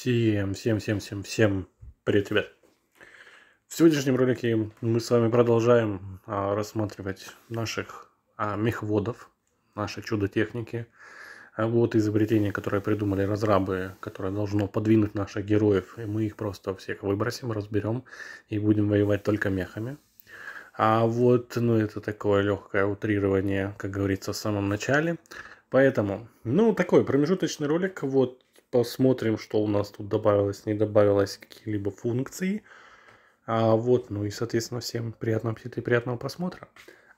Всем, всем, всем, всем, всем привет, ребят. В сегодняшнем ролике мы с вами продолжаем а, рассматривать наших а, мехводов, наши чудо-техники. А, вот изобретение, которое придумали разрабы, которое должно подвинуть наших героев. И мы их просто всех выбросим, разберем и будем воевать только мехами. А вот, ну, это такое легкое утрирование, как говорится, в самом начале. Поэтому, ну, такой промежуточный ролик. Вот посмотрим, что у нас тут добавилось, не добавилось какие-либо функции. А вот, ну и, соответственно, всем приятного аппетита и приятного просмотра.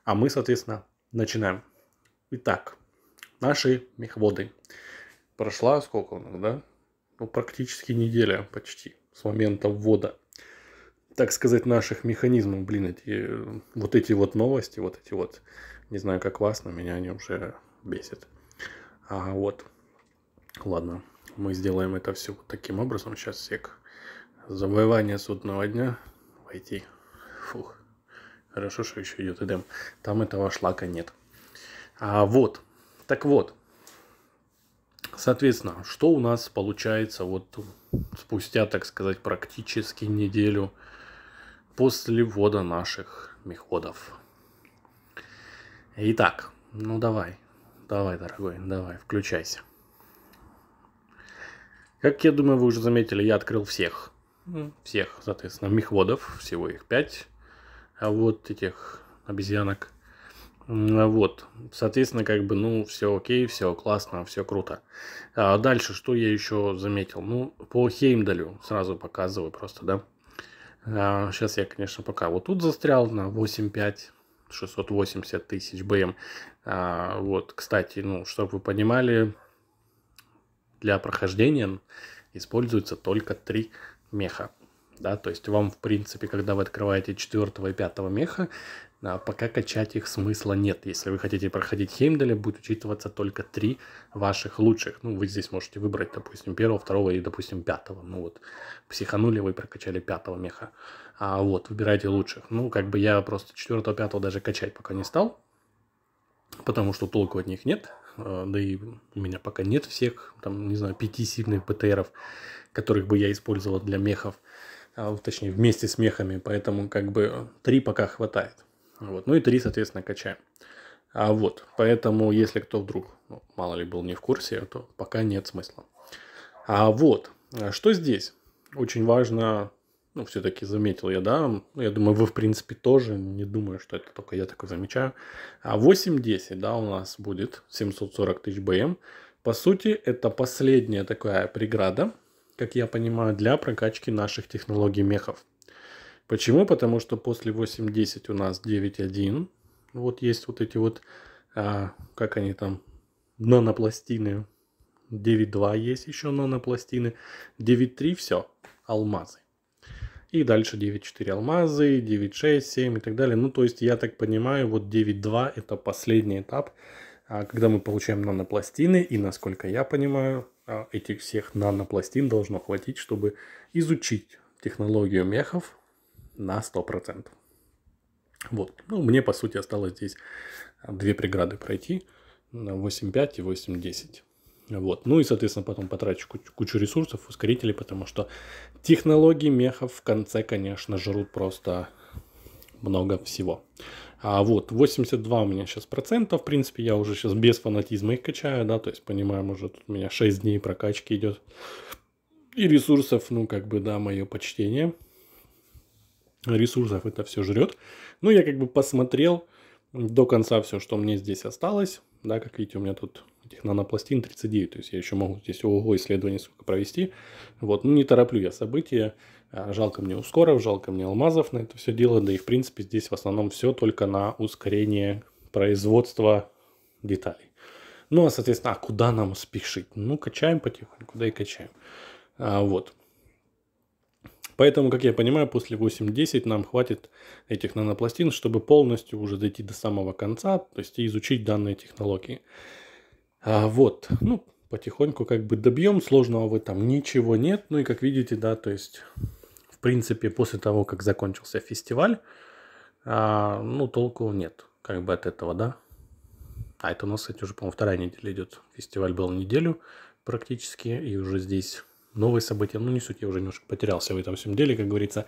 А мы, соответственно, начинаем. Итак, наши мехводы. Прошла сколько у нас, да? Ну, практически неделя почти с момента ввода, так сказать, наших механизмов. Блин, эти, вот эти вот новости, вот эти вот, не знаю, как вас, но меня они уже бесят. А вот, ладно, мы сделаем это все вот таким образом. Сейчас сек. Завоевание судного дня. Войти. Фух. Хорошо, что еще идет идем. Там этого шлака нет. А вот. Так вот. Соответственно, что у нас получается вот спустя, так сказать, практически неделю после ввода наших мехводов? Итак, ну давай, давай, дорогой, давай, включайся. Как я думаю, вы уже заметили, я открыл всех. Всех, соответственно, мехводов, всего их пять. А вот этих обезьянок. Вот, соответственно, как бы, ну, все окей, все классно, все круто. А дальше, что я еще заметил? Ну, по Хеймдалю сразу показываю просто, да. А сейчас я, конечно, пока вот тут застрял на 8.5, 680 тысяч БМ. А вот, кстати, ну, чтобы вы понимали, для прохождения используется только три меха. Да, то есть вам, в принципе, когда вы открываете четвертого и пятого меха, а, пока качать их смысла нет. Если вы хотите проходить Хеймдаля, будет учитываться только три ваших лучших. Ну, вы здесь можете выбрать, допустим, первого, второго и, допустим, пятого. Ну, вот, психанули вы прокачали пятого меха. А вот, выбирайте лучших. Ну, как бы я просто четвертого, пятого даже качать пока не стал потому что толку от них нет, э, да и у меня пока нет всех, там, не знаю, пяти сильных птров, которых бы я использовал для мехов, а, точнее, вместе с мехами, поэтому как бы три пока хватает. Вот. Ну и три, соответственно, качаем. А вот, поэтому, если кто вдруг, ну, мало ли был не в курсе, то пока нет смысла. А вот, э, что здесь? Очень важно ну, все-таки заметил я, да, я думаю, вы, в принципе, тоже, не думаю, что это только я такое замечаю. А 8.10, да, у нас будет 740 тысяч БМ. По сути, это последняя такая преграда, как я понимаю, для прокачки наших технологий мехов. Почему? Потому что после 8.10 у нас 9.1, вот есть вот эти вот, а, как они там, нанопластины, 9.2 есть еще нанопластины, 9.3 все, алмазы. И дальше 9-4 алмазы, 9-6, 7 и так далее. Ну, то есть, я так понимаю, вот 9-2 это последний этап, а, когда мы получаем нанопластины. И, насколько я понимаю, а, этих всех нанопластин должно хватить, чтобы изучить технологию мехов на 100%. Вот. Ну, мне, по сути, осталось здесь а, две преграды пройти. 8.5 и 8.10. Вот. Ну и, соответственно, потом потрачу кучу, кучу ресурсов, ускорителей, потому что технологии мехов в конце, конечно, жрут просто много всего. А вот 82 у меня сейчас процента, в принципе, я уже сейчас без фанатизма их качаю, да, то есть понимаем уже, тут у меня 6 дней прокачки идет. И ресурсов, ну, как бы, да, мое почтение. Ресурсов это все жрет. Ну, я как бы посмотрел до конца все, что мне здесь осталось, да, как видите, у меня тут этих нанопластин 39, то есть я еще могу здесь ого исследование сколько провести. Вот, ну не тороплю я события, а, жалко мне ускоров, жалко мне алмазов на это все дело, да и в принципе здесь в основном все только на ускорение производства деталей. Ну, а, соответственно, а куда нам спешить? Ну, качаем потихоньку, да и качаем. А, вот. Поэтому, как я понимаю, после 8-10 нам хватит этих нанопластин, чтобы полностью уже дойти до самого конца, то есть изучить данные технологии. А, вот, ну, потихоньку как бы добьем, сложного в этом ничего нет. Ну и как видите, да, то есть, в принципе, после того, как закончился фестиваль, а, ну, толку нет как бы от этого, да. А это у нас, кстати, уже, по-моему, вторая неделя идет. Фестиваль был неделю практически, и уже здесь новые события. Ну, не суть, я уже немножко потерялся в этом всем деле, как говорится.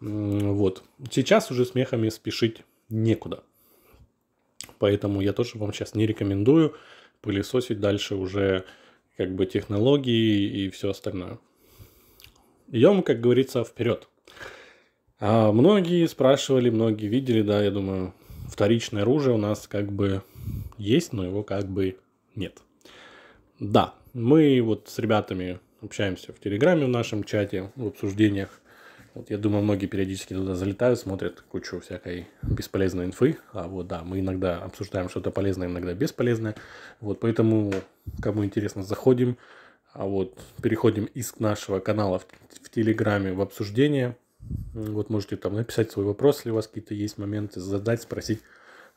Вот. Сейчас уже смехами спешить некуда. Поэтому я тоже вам сейчас не рекомендую пылесосить дальше уже как бы технологии и все остальное. Идем, как говорится, вперед. А многие спрашивали, многие видели, да, я думаю, вторичное оружие у нас как бы есть, но его как бы нет. Да, мы вот с ребятами общаемся в Телеграме в нашем чате, в обсуждениях. Вот я думаю, многие периодически туда залетают, смотрят кучу всякой бесполезной инфы. А вот, да, мы иногда обсуждаем что-то полезное, иногда бесполезное. Вот, поэтому, кому интересно, заходим. А вот переходим из нашего канала в, в Телеграме в обсуждение. Вот можете там написать свой вопрос, если у вас какие-то есть моменты, задать, спросить.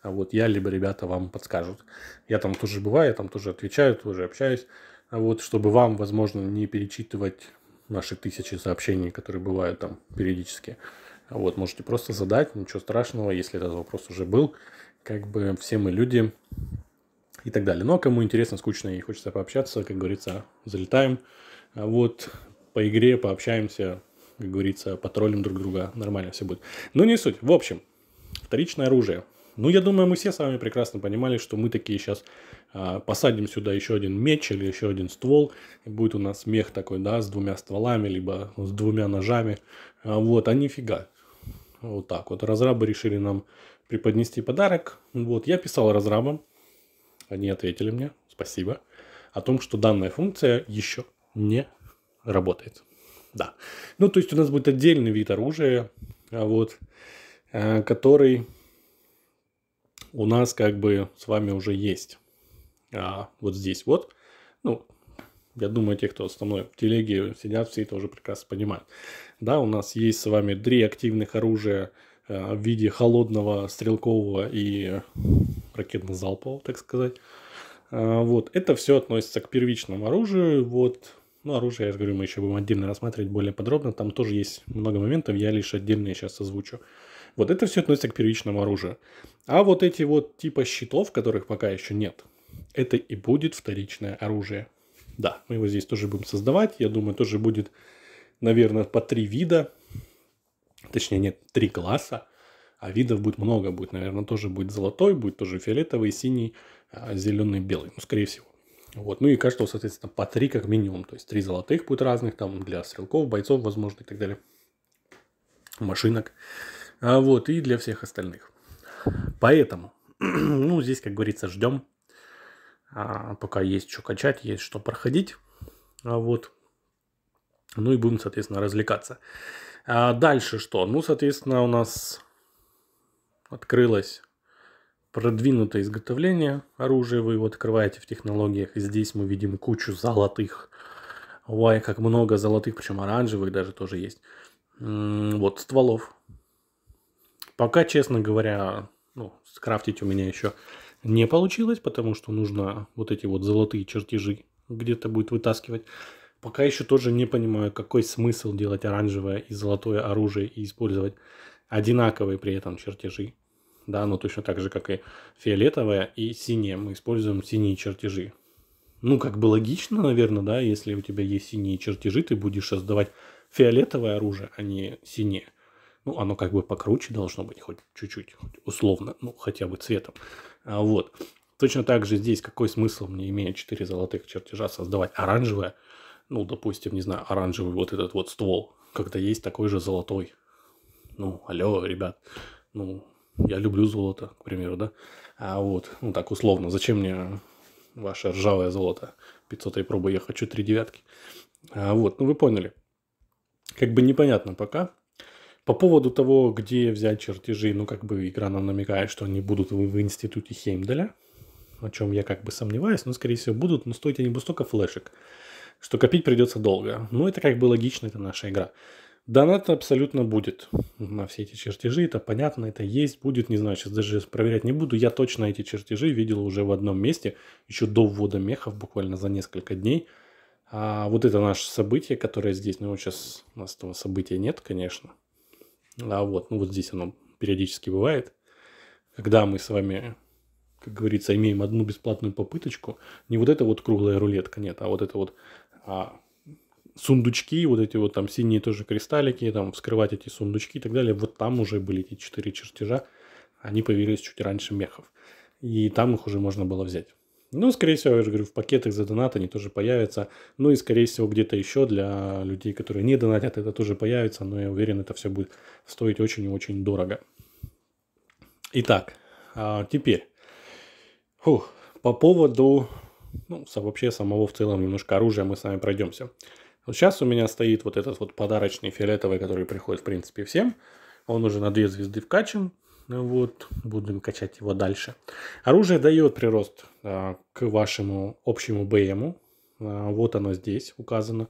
А вот я, либо ребята вам подскажут. Я там тоже бываю, я там тоже отвечаю, тоже общаюсь. А вот чтобы вам, возможно, не перечитывать наши тысячи сообщений, которые бывают там периодически. Вот, можете просто задать, ничего страшного, если этот вопрос уже был. Как бы все мы люди и так далее. Но ну, а кому интересно, скучно и хочется пообщаться, как говорится, залетаем. А вот, по игре пообщаемся, как говорится, потроллим друг друга, нормально все будет. Но ну, не суть. В общем, вторичное оружие – ну, я думаю, мы все с вами прекрасно понимали, что мы такие сейчас э, а, посадим сюда еще один меч или еще один ствол, и будет у нас мех такой, да, с двумя стволами, либо с двумя ножами. А, вот, а нифига. Вот так вот. Разрабы решили нам преподнести подарок. Вот, я писал разрабам, они ответили мне, спасибо, о том, что данная функция еще не работает. Да. Ну, то есть у нас будет отдельный вид оружия, а вот, который у нас как бы с вами уже есть. А вот здесь вот, ну, я думаю, те, кто со мной в телеге сидят, все это уже прекрасно понимают. Да, у нас есть с вами три активных оружия э, в виде холодного, стрелкового и ракетно-залпового, так сказать. Э, вот, это все относится к первичному оружию. Вот, ну, оружие, я же говорю, мы еще будем отдельно рассматривать более подробно. Там тоже есть много моментов, я лишь отдельно сейчас озвучу. Вот это все относится к первичному оружию. А вот эти вот типа щитов, которых пока еще нет, это и будет вторичное оружие. Да, мы его здесь тоже будем создавать. Я думаю, тоже будет, наверное, по три вида. Точнее, нет, три класса. А видов будет много. Будет, наверное, тоже будет золотой, будет тоже фиолетовый, синий, а, зеленый, белый. Ну, скорее всего. Вот. Ну и каждого, соответственно, по три как минимум. То есть три золотых будет разных там для стрелков, бойцов, возможно, и так далее. Машинок. А, вот, и для всех остальных. Поэтому, ну, здесь, как говорится, ждем. А, пока есть что качать, есть что проходить. А вот. Ну и будем, соответственно, развлекаться. А дальше что? Ну, соответственно, у нас открылось продвинутое изготовление оружия. Вы его открываете в технологиях. И здесь мы видим кучу золотых. Ой, как много золотых, причем оранжевых даже тоже есть. Вот стволов. Пока, честно говоря, ну, скрафтить у меня еще не получилось, потому что нужно вот эти вот золотые чертежи где-то будет вытаскивать. Пока еще тоже не понимаю, какой смысл делать оранжевое и золотое оружие и использовать одинаковые при этом чертежи. Да, ну точно так же, как и фиолетовое и синее. Мы используем синие чертежи. Ну, как бы логично, наверное, да, если у тебя есть синие чертежи, ты будешь создавать фиолетовое оружие, а не синее. Ну, оно как бы покруче должно быть, хоть чуть-чуть, хоть условно, ну, хотя бы цветом. А, вот. Точно так же здесь какой смысл мне, имея 4 золотых чертежа, создавать оранжевое, ну, допустим, не знаю, оранжевый вот этот вот ствол, когда есть такой же золотой. Ну, алло, ребят, ну, я люблю золото, к примеру, да? А вот, ну так условно, зачем мне ваше ржавое золото 500 пробы, я хочу три девятки. А вот, ну вы поняли. Как бы непонятно пока, по поводу того, где взять чертежи, ну как бы игра нам намекает, что они будут в, в институте Хеймделя, о чем я как бы сомневаюсь, но скорее всего будут, но стоить они бы столько флешек, что копить придется долго. Ну это как бы логично, это наша игра. Донат абсолютно будет на все эти чертежи, это понятно, это есть, будет, не знаю, сейчас даже проверять не буду. Я точно эти чертежи видел уже в одном месте, еще до ввода мехов, буквально за несколько дней. А вот это наше событие, которое здесь, ну сейчас у нас этого события нет, конечно, а вот, ну вот здесь оно периодически бывает. Когда мы с вами, как говорится, имеем одну бесплатную попыточку, не вот эта вот круглая рулетка, нет, а вот это вот а, сундучки, вот эти вот там синие тоже кристаллики, там вскрывать эти сундучки и так далее. Вот там уже были эти четыре чертежа, они появились чуть раньше мехов. И там их уже можно было взять. Ну, скорее всего, я же говорю, в пакетах за донат они тоже появятся. Ну и, скорее всего, где-то еще для людей, которые не донатят, это тоже появится. Но я уверен, это все будет стоить очень и очень дорого. Итак, а, теперь фух, по поводу ну, вообще самого в целом немножко оружия мы с вами пройдемся. Вот сейчас у меня стоит вот этот вот подарочный фиолетовый, который приходит, в принципе, всем. Он уже на две звезды вкачан. Ну вот, будем качать его дальше. Оружие дает прирост а, к вашему общему БМу. А, вот оно здесь указано.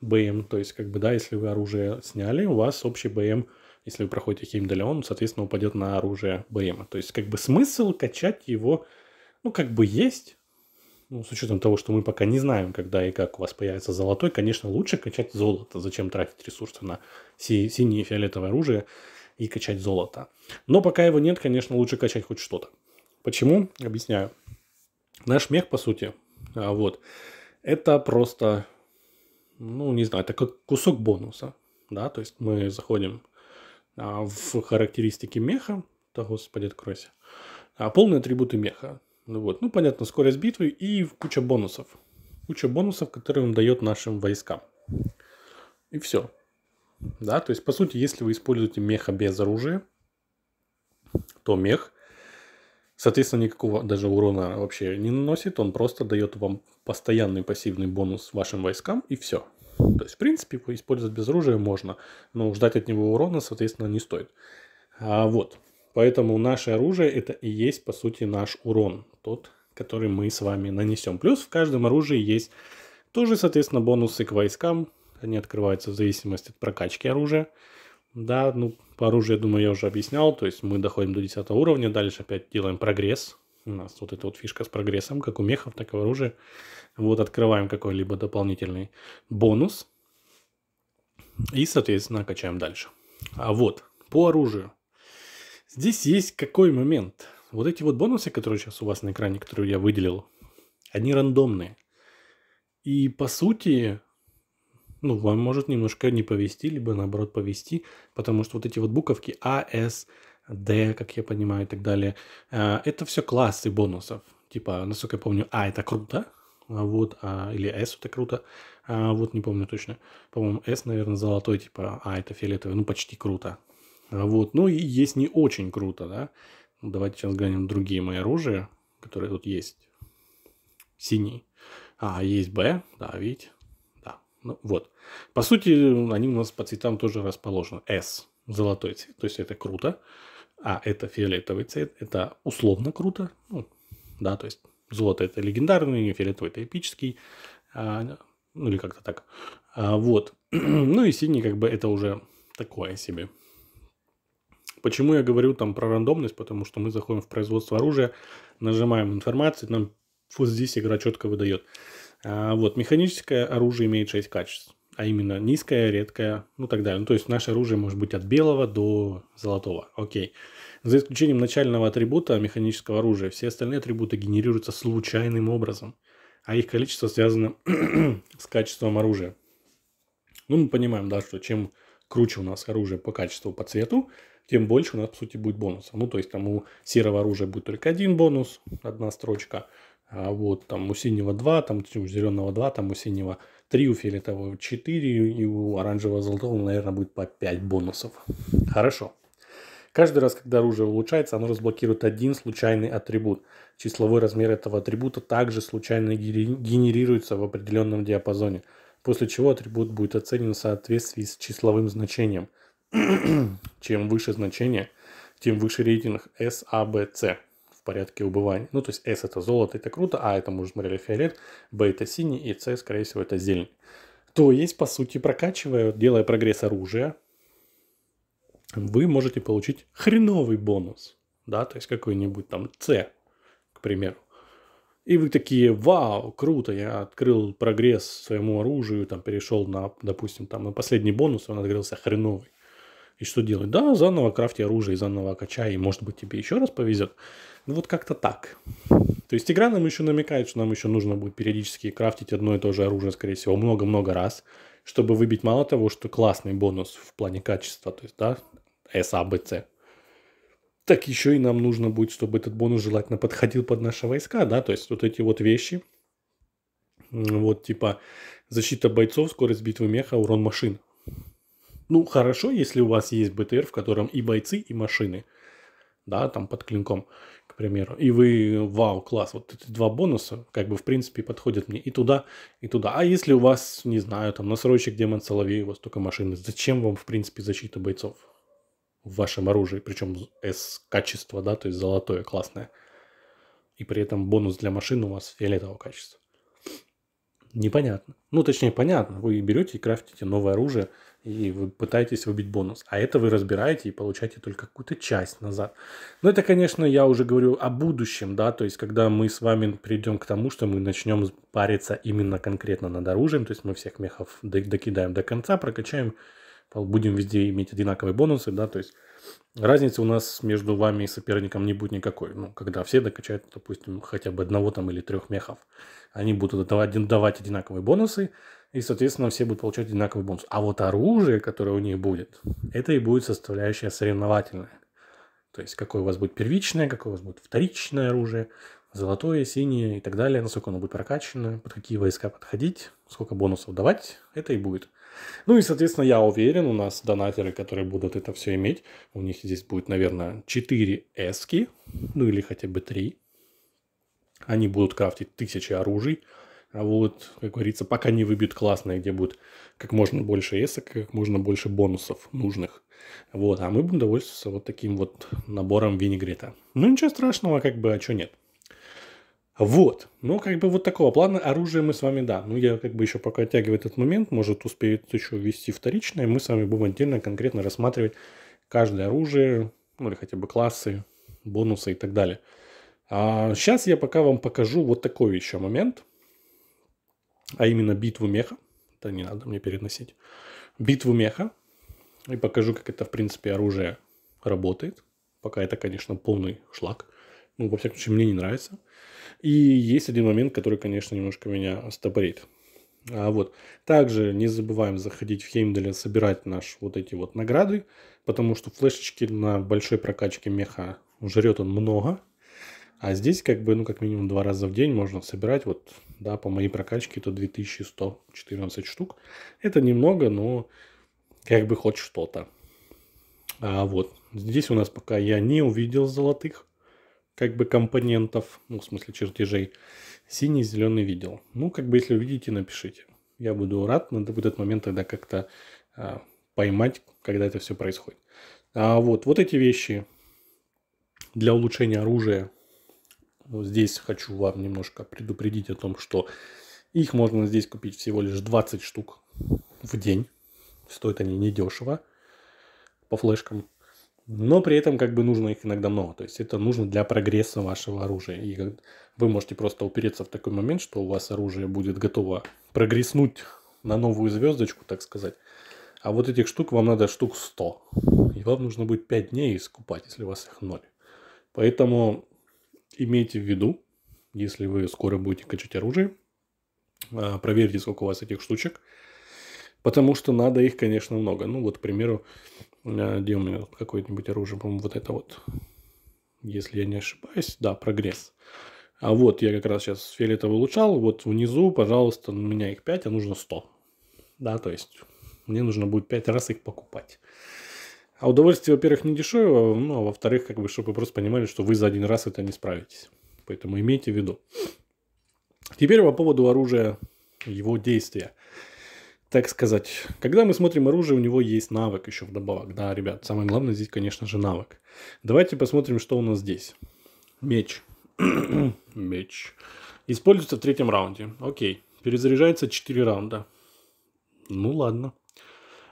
БМ, то есть как бы, да, если вы оружие сняли, у вас общий БМ, если вы проходите Хеймдаля, он, соответственно, упадет на оружие БМ. То есть как бы смысл качать его, ну, как бы есть, ну, с учетом того, что мы пока не знаем, когда и как у вас появится золотой, конечно, лучше качать золото. Зачем тратить ресурсы на си- синее и фиолетовое оружие, и качать золото. Но пока его нет, конечно, лучше качать хоть что-то. Почему? Объясняю. Наш мех, по сути, а, вот, это просто, ну, не знаю, это как кусок бонуса, да, то есть мы заходим а, в характеристики меха, да, господи, откройся, а, полные атрибуты меха, ну вот, ну, понятно, скорость битвы и куча бонусов, куча бонусов, которые он дает нашим войскам. И все. Да? То есть, по сути, если вы используете меха без оружия, то мех, соответственно, никакого даже урона вообще не наносит. Он просто дает вам постоянный пассивный бонус вашим войскам и все. То есть, в принципе, использовать без оружия можно, но ждать от него урона, соответственно, не стоит. А вот. Поэтому наше оружие это и есть, по сути, наш урон. Тот, который мы с вами нанесем. Плюс в каждом оружии есть тоже, соответственно, бонусы к войскам, они открываются в зависимости от прокачки оружия. Да, ну, по оружию, я думаю, я уже объяснял. То есть мы доходим до 10 уровня, дальше опять делаем прогресс. У нас вот эта вот фишка с прогрессом, как у мехов, так и в Вот открываем какой-либо дополнительный бонус. И, соответственно, качаем дальше. А вот, по оружию. Здесь есть какой момент. Вот эти вот бонусы, которые сейчас у вас на экране, которые я выделил, они рандомные. И, по сути, ну, вам может немножко не повести, либо наоборот повести, потому что вот эти вот буковки А, С, Д, как я понимаю, и так далее. Э, это все классы бонусов. Типа, насколько я помню, А это круто, а вот, а, или S это круто, а, вот не помню точно. По-моему, S, наверное, золотой, типа, А это фиолетовый, ну почти круто. А, вот, ну и есть не очень круто, да. Ну, давайте сейчас глянем другие мои оружия, которые тут есть. Синий. А, есть Б, да, видите, ну, вот. По сути, они у нас по цветам тоже расположены. S – золотой цвет, то есть это круто. А это фиолетовый цвет, это условно круто. Ну, да, то есть золото – это легендарный, фиолетовый – это эпический. А, ну, или как-то так. А, вот. ну, и синий как бы это уже такое себе. Почему я говорю там про рандомность? Потому что мы заходим в производство оружия, нажимаем информацию, нам вот здесь игра четко выдает – а, вот, механическое оружие имеет 6 качеств, а именно низкое, редкое, ну так далее. Ну, то есть наше оружие может быть от белого до золотого. Окей. За исключением начального атрибута механического оружия, все остальные атрибуты генерируются случайным образом, а их количество связано с качеством оружия. Ну, мы понимаем, да, что чем круче у нас оружие по качеству, по цвету, тем больше у нас, по сути, будет бонусов. Ну, то есть там у серого оружия будет только один бонус, одна строчка – а вот там у синего 2, там у зеленого 2, там у синего 3, у фиолетового 4 и у оранжевого-золотого, наверное, будет по 5 бонусов. Хорошо. Каждый раз, когда оружие улучшается, оно разблокирует один случайный атрибут. Числовой размер этого атрибута также случайно генерируется в определенном диапазоне, после чего атрибут будет оценен в соответствии с числовым значением. Чем выше значение, тем выше рейтинг S, A, B, C порядке убывания. Ну, то есть S это золото, это круто, А это мы уже смотрели фиолет, Б это синий, и C скорее всего, это зелень. То есть, по сути, прокачивая, делая прогресс оружия, вы можете получить хреновый бонус, да, то есть какой-нибудь там C, к примеру. И вы такие, вау, круто, я открыл прогресс своему оружию, там перешел на, допустим, там на последний бонус, он открылся хреновый. И что делать? Да, заново крафти оружие, заново окачай, и может быть тебе еще раз повезет. Ну вот как-то так. То есть игра нам еще намекает, что нам еще нужно будет периодически крафтить одно и то же оружие, скорее всего, много-много раз, чтобы выбить мало того, что классный бонус в плане качества, то есть, да, S, A, B, C, так еще и нам нужно будет, чтобы этот бонус желательно подходил под наши войска, да, то есть вот эти вот вещи, вот типа защита бойцов, скорость битвы меха, урон машин. Ну, хорошо, если у вас есть БТР, в котором и бойцы, и машины. Да, там под клинком, к примеру. И вы, вау, класс, вот эти два бонуса, как бы, в принципе, подходят мне и туда, и туда. А если у вас, не знаю, там, насройщик Демон Соловей, у вас только машины, зачем вам, в принципе, защита бойцов в вашем оружии? Причем S-качество, да, то есть золотое, классное. И при этом бонус для машин у вас фиолетового качества непонятно. Ну, точнее, понятно. Вы берете и крафтите новое оружие, и вы пытаетесь выбить бонус. А это вы разбираете и получаете только какую-то часть назад. Но это, конечно, я уже говорю о будущем, да, то есть когда мы с вами придем к тому, что мы начнем париться именно конкретно над оружием, то есть мы всех мехов докидаем до конца, прокачаем, будем везде иметь одинаковые бонусы, да, то есть разницы у нас между вами и соперником не будет никакой. Ну, когда все докачают, допустим, хотя бы одного там или трех мехов, они будут давать, давать одинаковые бонусы, и, соответственно, все будут получать одинаковый бонус. А вот оружие, которое у них будет, это и будет составляющая соревновательная. То есть, какое у вас будет первичное, какое у вас будет вторичное оружие, золотое, синее и так далее, насколько оно будет прокачано, под какие войска подходить, сколько бонусов давать, это и будет. Ну и, соответственно, я уверен, у нас донатеры, которые будут это все иметь, у них здесь будет, наверное, 4 эски, ну или хотя бы 3. Они будут крафтить тысячи оружий. А вот, как говорится, пока не выбьют классное, где будет как можно больше эсок, как можно больше бонусов нужных. Вот, а мы будем довольствоваться вот таким вот набором винегрета. Ну ничего страшного, как бы, а что нет. Вот. Ну, как бы вот такого плана оружие мы с вами, да. Ну, я как бы еще пока оттягиваю этот момент, может, успеет еще ввести вторичное. Мы с вами будем отдельно конкретно рассматривать каждое оружие, ну, или хотя бы классы, бонусы и так далее. А сейчас я пока вам покажу вот такой еще момент, а именно битву меха. Да не надо мне переносить. Битву меха. И покажу, как это, в принципе, оружие работает. Пока это, конечно, полный шлак ну, во всяком случае, мне не нравится. И есть один момент, который, конечно, немножко меня стопорит. А вот. Также не забываем заходить в Хеймделе, собирать наши вот эти вот награды, потому что флешечки на большой прокачке меха жрет он много. А здесь как бы, ну, как минимум два раза в день можно собирать. Вот, да, по моей прокачке это 2114 штук. Это немного, но как бы хоть что-то. А вот. Здесь у нас пока я не увидел золотых как бы компонентов, ну, в смысле чертежей. Синий и зеленый видел. Ну, как бы, если увидите, напишите. Я буду рад, надо в этот момент тогда как-то а, поймать, когда это все происходит. А вот, вот эти вещи для улучшения оружия. Вот здесь хочу вам немножко предупредить о том, что их можно здесь купить всего лишь 20 штук в день. Стоят они недешево по флешкам но при этом как бы нужно их иногда много. То есть это нужно для прогресса вашего оружия. И вы можете просто упереться в такой момент, что у вас оружие будет готово прогресснуть на новую звездочку, так сказать. А вот этих штук вам надо штук 100. И вам нужно будет 5 дней искупать, если у вас их ноль. Поэтому имейте в виду, если вы скоро будете качать оружие, а, проверьте, сколько у вас этих штучек. Потому что надо их, конечно, много. Ну вот, к примеру, Э, где у меня какое-нибудь оружие, по-моему, вот это вот, если я не ошибаюсь, да, прогресс. А вот я как раз сейчас фиолетовый улучшал, вот внизу, пожалуйста, у меня их 5, а нужно 100. Да, то есть мне нужно будет 5 раз их покупать. А удовольствие, во-первых, не дешевое, ну, а во-вторых, как бы, чтобы вы просто понимали, что вы за один раз это не справитесь. Поэтому имейте в виду. Теперь по поводу оружия, его действия так сказать, когда мы смотрим оружие, у него есть навык еще вдобавок. Да, ребят, самое главное здесь, конечно же, навык. Давайте посмотрим, что у нас здесь. Меч. Меч. Используется в третьем раунде. Окей. Перезаряжается 4 раунда. Ну ладно.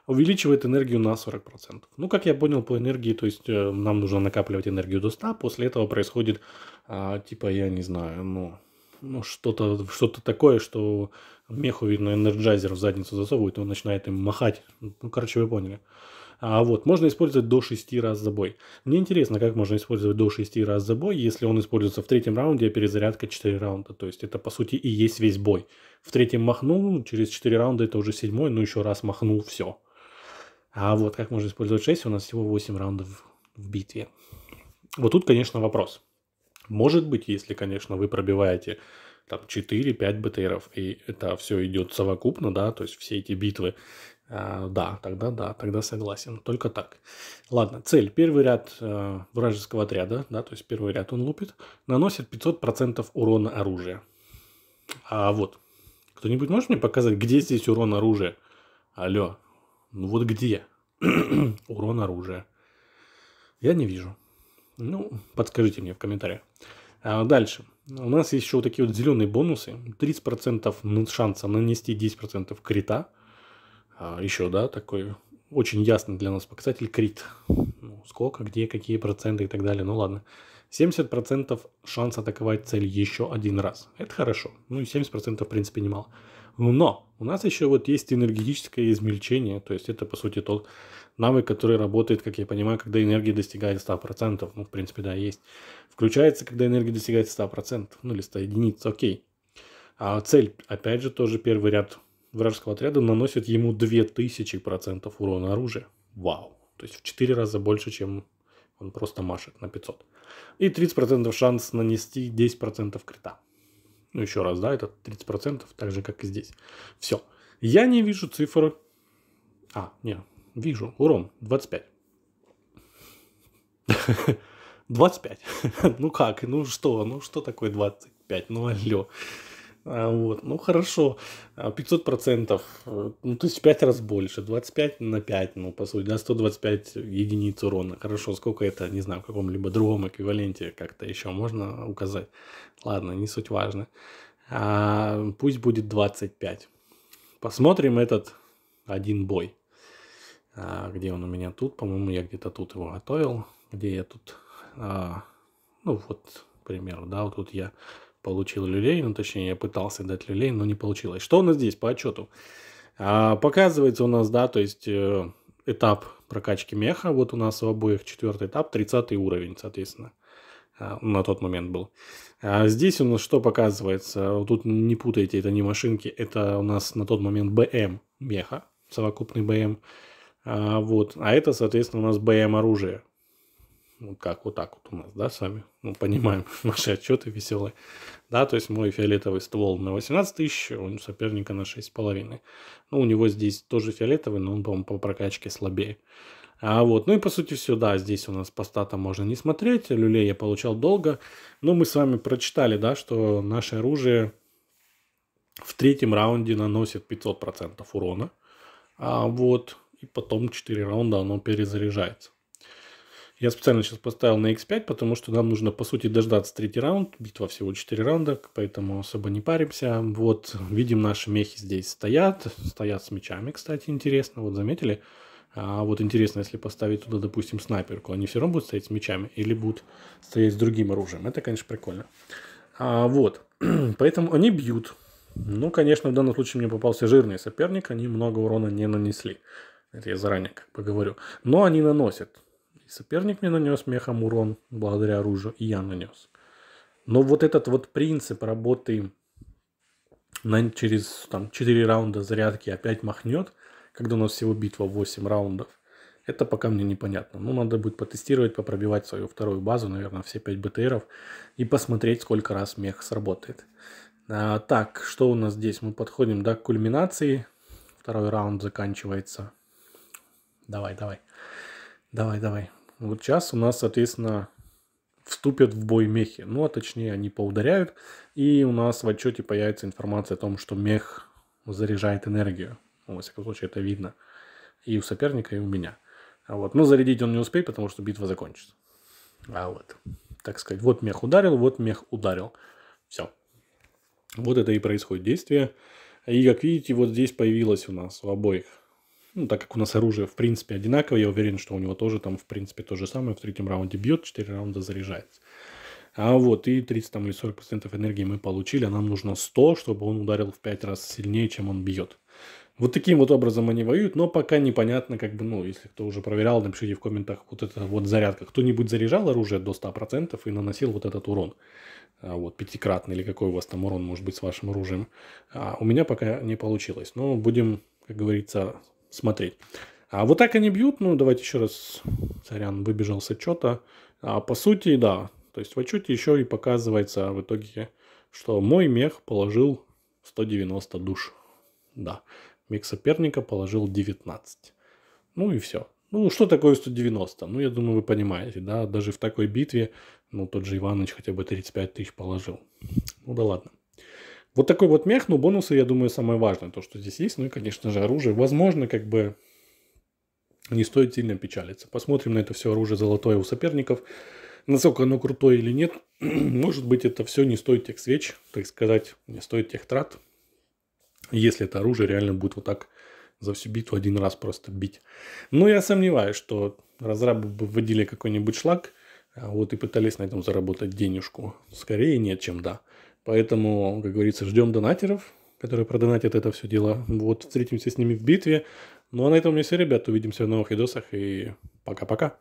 Увеличивает энергию на 40%. Ну, как я понял по энергии, то есть э, нам нужно накапливать энергию до 100, после этого происходит, э, типа, я не знаю, ну, ну, что-то что такое, что меху, видно, энерджайзер в задницу засовывает, и он начинает им махать. Ну, короче, вы поняли. А вот, можно использовать до 6 раз за бой. Мне интересно, как можно использовать до 6 раз за бой, если он используется в третьем раунде, а перезарядка 4 раунда. То есть это, по сути, и есть весь бой. В третьем махнул, через 4 раунда это уже седьмой, ну еще раз махнул, все. А вот как можно использовать 6, у нас всего 8 раундов в битве. Вот тут, конечно, вопрос. Может быть, если, конечно, вы пробиваете там 4-5 БТРов, и это все идет совокупно, да, то есть все эти битвы, э, да, тогда да, тогда согласен, только так. Ладно, цель. Первый ряд э, вражеского отряда, да, то есть первый ряд он лупит, наносит 500% урона оружия. А вот, кто-нибудь может мне показать, где здесь урон оружия? Алло, ну вот где урон оружия? Я не вижу. Ну, подскажите мне в комментариях. А дальше. У нас есть еще вот такие вот зеленые бонусы. 30% шанса нанести 10% крита. А еще, да, такой очень ясный для нас показатель крит. Ну, сколько, где, какие проценты и так далее. Ну ладно. 70% шанс атаковать цель еще один раз. Это хорошо. Ну и 70% в принципе немало. Ну, но у нас еще вот есть энергетическое измельчение, то есть это, по сути, тот навык, который работает, как я понимаю, когда энергия достигает 100%, ну, в принципе, да, есть. Включается, когда энергия достигает 100%, ну, или 100 единиц, окей. А цель, опять же, тоже первый ряд вражеского отряда наносит ему 2000% урона оружия. Вау. То есть в 4 раза больше, чем он просто машет на 500. И 30% шанс нанести 10% крита. Ну, еще раз, да, это 30%, так же, как и здесь. Все. Я не вижу цифры. А, нет, вижу. Урон 25. 25. Ну как? Ну что? Ну что такое 25? Ну алло. А, вот. Ну хорошо, 500 а, процентов, э, ну то есть в 5 раз больше, 25 на 5, ну по сути, да, 125 единиц урона. Хорошо, сколько это, не знаю, в каком-либо другом эквиваленте как-то еще можно указать. Ладно, не суть важно. А, пусть будет 25. Посмотрим этот один бой. А, где он у меня тут? По-моему, я где-то тут его готовил. Где я тут? А, ну вот, к примеру, да, вот тут я получил люлей, ну точнее я пытался дать люлей, но не получилось. Что у нас здесь по отчету? А, показывается у нас, да, то есть э, этап прокачки меха, вот у нас у обоих четвертый этап, 30 уровень, соответственно, а, на тот момент был. А здесь у нас что показывается? Вот тут не путайте, это не машинки, это у нас на тот момент БМ меха, совокупный БМ. А, вот, а это, соответственно, у нас БМ оружие ну, как вот так вот у нас, да, с вами. ну, понимаем, наши отчеты веселые, да, то есть мой фиолетовый ствол на 18 тысяч, у соперника на 6,5. Ну, у него здесь тоже фиолетовый, но он, по-моему, по прокачке слабее. А вот, ну и по сути все, да, здесь у нас по статам можно не смотреть, люлей я получал долго, но ну, мы с вами прочитали, да, что наше оружие в третьем раунде наносит 500% урона, а вот, и потом 4 раунда оно перезаряжается. Я специально сейчас поставил на x5, потому что нам нужно, по сути, дождаться третий раунд. Битва всего 4 раунда, поэтому особо не паримся. Вот, видим, наши мехи здесь стоят. Стоят с мечами, кстати, интересно. Вот, заметили? А вот интересно, если поставить туда, допустим, снайперку, они все равно будут стоять с мечами или будут стоять с другим оружием. Это, конечно, прикольно. А, вот. Поэтому они бьют. Ну, конечно, в данном случае мне попался жирный соперник. Они много урона не нанесли. Это я заранее как бы говорю. Но они наносят соперник мне нанес мехом урон благодаря оружию, и я нанес. Но вот этот вот принцип работы на, через там, 4 раунда зарядки опять махнет, когда у нас всего битва 8 раундов, это пока мне непонятно. Ну, надо будет потестировать, попробивать свою вторую базу, наверное, все 5 БТРов, и посмотреть, сколько раз мех сработает. А, так, что у нас здесь? Мы подходим до кульминации. Второй раунд заканчивается. Давай, давай. Давай, давай. Вот сейчас у нас, соответственно, вступят в бой мехи. Ну, а точнее, они поударяют. И у нас в отчете появится информация о том, что мех заряжает энергию. Ну, во всяком случае, это видно и у соперника, и у меня. А вот. Но зарядить он не успеет, потому что битва закончится. А вот, так сказать, вот мех ударил, вот мех ударил. Все. Вот это и происходит действие. И, как видите, вот здесь появилось у нас у обоих ну, так как у нас оружие, в принципе, одинаковое, я уверен, что у него тоже там, в принципе, то же самое. В третьем раунде бьет, 4 раунда заряжается. А вот, и 30 там, или 40% энергии мы получили, а нам нужно 100, чтобы он ударил в 5 раз сильнее, чем он бьет. Вот таким вот образом они воюют, но пока непонятно, как бы, ну, если кто уже проверял, напишите в комментах вот это вот зарядка. Кто-нибудь заряжал оружие до 100% и наносил вот этот урон, а вот, пятикратный, или какой у вас там урон может быть с вашим оружием. А у меня пока не получилось, но будем, как говорится, смотреть. А вот так они бьют, ну, давайте еще раз, сорян, выбежал с отчета. А по сути, да, то есть в отчете еще и показывается в итоге, что мой мех положил 190 душ. Да, мех соперника положил 19. Ну и все. Ну, что такое 190? Ну, я думаю, вы понимаете, да, даже в такой битве, ну, тот же Иваныч хотя бы 35 тысяч положил. Ну, да ладно. Вот такой вот мех, но ну, бонусы, я думаю, самое важное, то, что здесь есть. Ну и, конечно же, оружие. Возможно, как бы не стоит сильно печалиться. Посмотрим на это все оружие золотое у соперников. Насколько оно крутое или нет, может быть, это все не стоит тех свеч, так сказать, не стоит тех трат. Если это оружие реально будет вот так за всю битву один раз просто бить. Но я сомневаюсь, что разрабы бы вводили какой-нибудь шлак, а вот и пытались на этом заработать денежку. Скорее нет, чем да. Поэтому, как говорится, ждем донатеров, которые продонатят это все дело. Вот встретимся с ними в битве. Ну а на этом у меня все, ребят. Увидимся в новых видосах и пока-пока.